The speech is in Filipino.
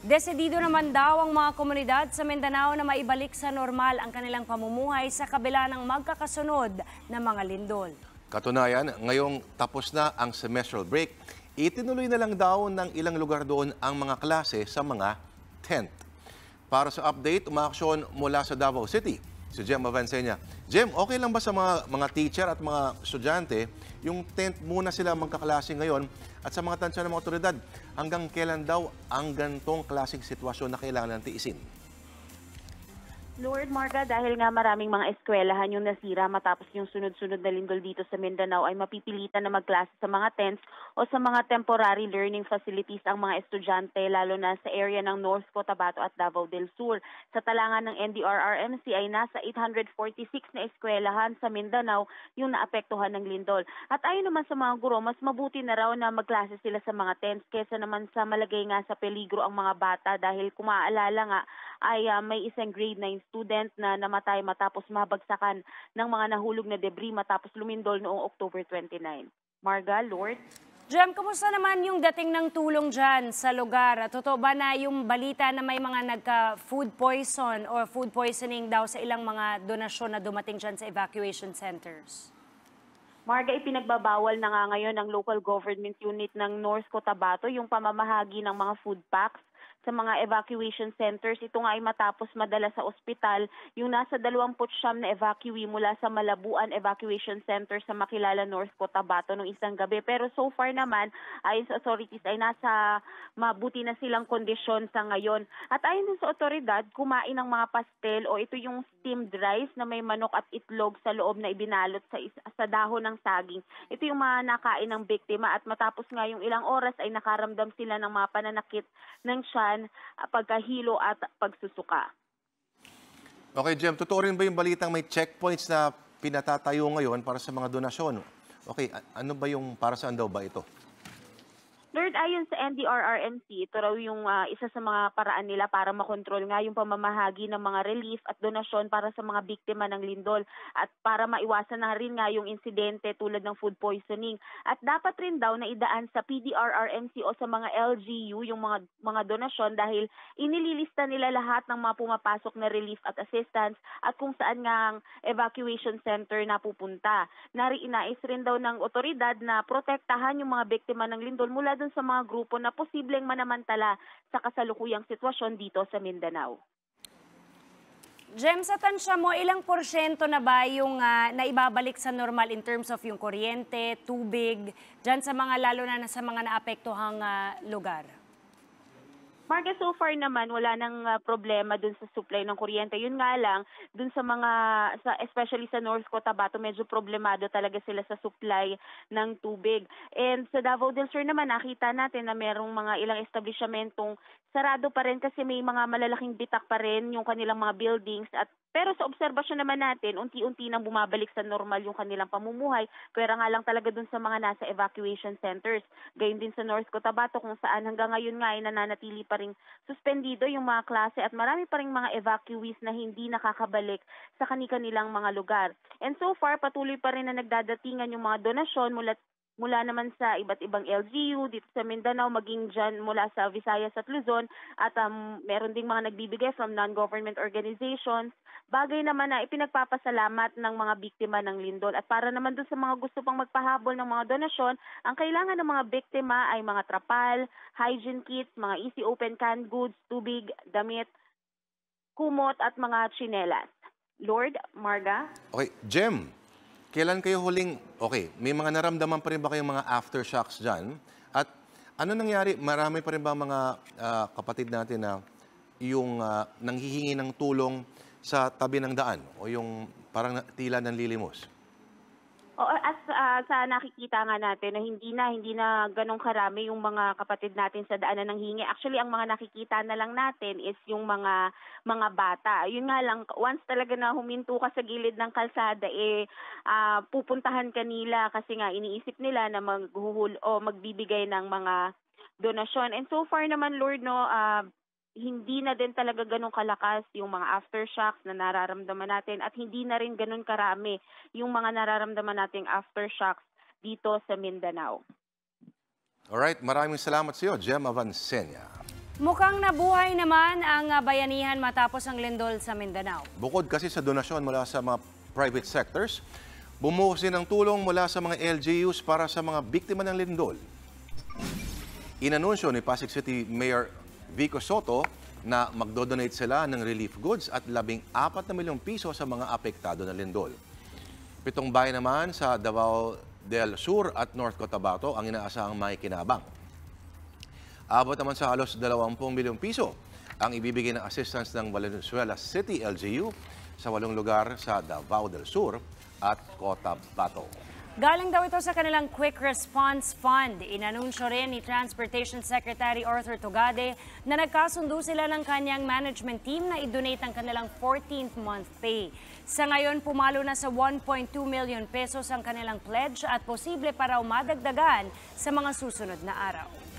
Desidido naman daw ang mga komunidad sa Mindanao na maibalik sa normal ang kanilang pamumuhay sa kabila ng magkakasunod na mga lindol. Katunayan, ngayong tapos na ang semestral break, itinuloy na lang daw ng ilang lugar doon ang mga klase sa mga tent. Para sa update, umaksyon mula sa Davao City, si Jem Avancenia. Jem, okay lang ba sa mga, mga teacher at mga estudyante, yung tent muna sila magkaklase ngayon at sa mga tansya ng mga otoridad, hanggang kailan daw ang gantong klaseng sitwasyon na kailangan tiisin? Lord Marga, dahil nga maraming mga eskwelahan yung nasira matapos yung sunod-sunod na lindol dito sa Mindanao ay mapipilitan na magklase sa mga tents o sa mga temporary learning facilities ang mga estudyante lalo na sa area ng North Cotabato at Davao del Sur. Sa talangan ng NDRRMC ay nasa 846 na eskwelahan sa Mindanao yung naapektuhan ng lindol. At ayon naman sa mga guro, mas mabuti na raw na magklase sila sa mga tents kesa naman sa malagay nga sa peligro ang mga bata dahil kumaalala nga ay uh, may isang grade 9 student na namatay matapos mabagsakan ng mga nahulog na debris matapos lumindol noong October 29. Marga, Lord. Jem, kumusta naman yung dating ng tulong dyan sa lugar? Totoo ba na yung balita na may mga nagka-food poison or food poisoning daw sa ilang mga donasyon na dumating dyan sa evacuation centers? Marga, ipinagbabawal na nga ngayon ng local government unit ng North Cotabato yung pamamahagi ng mga food packs sa mga evacuation centers. Ito nga ay matapos madala sa ospital. Yung nasa 29 na evacuee mula sa Malabuan Evacuation Center sa Makilala North Cotabato noong isang gabi. Pero so far naman, ayon sa authorities ay nasa mabuti na silang kondisyon sa ngayon. At ayon din sa otoridad, kumain ng mga pastel o ito yung steamed rice na may manok at itlog sa loob na ibinalot sa, sa dahon ng saging. Ito yung mga nakain ng biktima at matapos nga yung ilang oras ay nakaramdam sila ng mga pananakit ng siya kalusugan, ah, pagkahilo at pagsusuka. Okay, Jem, totoo rin ba yung balitang may checkpoints na pinatatayo ngayon para sa mga donasyon? Okay, ano ba yung para saan daw ba ito? Third, ayon sa NDRRMC, ito yung uh, isa sa mga paraan nila para makontrol nga yung pamamahagi ng mga relief at donasyon para sa mga biktima ng lindol at para maiwasan na rin nga yung insidente tulad ng food poisoning. At dapat rin daw na idaan sa PDRRMC o sa mga LGU yung mga mga donasyon dahil inililista nila lahat ng mga pumapasok na relief at assistance at kung saan nga ang evacuation center na pupunta. Nariinais rin daw ng otoridad na protektahan yung mga biktima ng lindol mula dun sa mga grupo na posibleng manamantala sa kasalukuyang sitwasyon dito sa Mindanao. Jem, sa tansya mo, ilang porsyento na ba yung uh, naibabalik sa normal in terms of yung kuryente, tubig, dyan sa mga lalo na sa mga naapektuhang uh, lugar? Marga, so far naman, wala nang uh, problema dun sa supply ng kuryente. Yun nga lang, dun sa mga, sa, especially sa North Cotabato, medyo problemado talaga sila sa supply ng tubig. And sa Davao del Sur naman, nakita natin na merong mga ilang establishmentong sarado pa rin kasi may mga malalaking bitak pa rin yung kanilang mga buildings at pero sa obserbasyon naman natin, unti-unti nang bumabalik sa normal yung kanilang pamumuhay. Pero nga lang talaga dun sa mga nasa evacuation centers. Gayun din sa North Cotabato kung saan hanggang ngayon nga ay nananatili pa pa rin suspendido yung mga klase at marami pa rin mga evacuees na hindi nakakabalik sa kanilang mga lugar. And so far, patuloy pa rin na nagdadatingan yung mga donasyon mula mula naman sa iba't ibang LGU dito sa Mindanao, maging dyan mula sa Visayas at Luzon at um, meron ding mga nagbibigay from non-government organizations. Bagay naman na ipinagpapasalamat ng mga biktima ng lindol at para naman doon sa mga gusto pang magpahabol ng mga donasyon, ang kailangan ng mga biktima ay mga trapal, hygiene kits, mga easy open canned goods, tubig, damit, kumot at mga tsinelas. Lord, Marga. Okay, Jim, Kailan kayo huling, okay, may mga naramdaman pa rin ba kayong mga aftershocks dyan? At ano nangyari, marami pa rin ba mga uh, kapatid natin na yung uh, nanghihingi ng tulong sa tabi ng daan o yung parang tila ng lilimos? O as uh, ah, sa nakikita nga natin na hindi na hindi na ganun karami yung mga kapatid natin sa daanan ng hingi. Actually ang mga nakikita na lang natin is yung mga mga bata. Yun nga lang once talaga na huminto ka sa gilid ng kalsada eh uh, pupuntahan kanila kasi nga iniisip nila na maghuhul o magbibigay ng mga donasyon. And so far naman Lord no uh, hindi na din talaga ganun kalakas yung mga aftershocks na nararamdaman natin at hindi na rin ganun karami yung mga nararamdaman nating aftershocks dito sa Mindanao. Alright, maraming salamat sa iyo, Gemma Vansenya. Mukhang nabuhay naman ang bayanihan matapos ang lindol sa Mindanao. Bukod kasi sa donasyon mula sa mga private sectors, bumuhos din ang tulong mula sa mga LGUs para sa mga biktima ng lindol. Inanunsyo ni Pasig City Mayor Vico Soto na magdodonate sila ng relief goods at labing apat na milyong piso sa mga apektado na lindol. Pitong bayan naman sa Davao del Sur at North Cotabato ang inaasahang may kinabang. Abot naman sa halos 20 milyong piso ang ibibigay ng assistance ng Valenzuela City LGU sa walong lugar sa Davao del Sur at Cotabato. Galing daw ito sa kanilang Quick Response Fund. Inanunsyo rin ni Transportation Secretary Arthur Togade na nagkasundo sila ng kanyang management team na idonate ang kanilang 14th month pay. Sa ngayon, pumalo na sa 1.2 million pesos ang kanilang pledge at posible para madagdagan sa mga susunod na araw.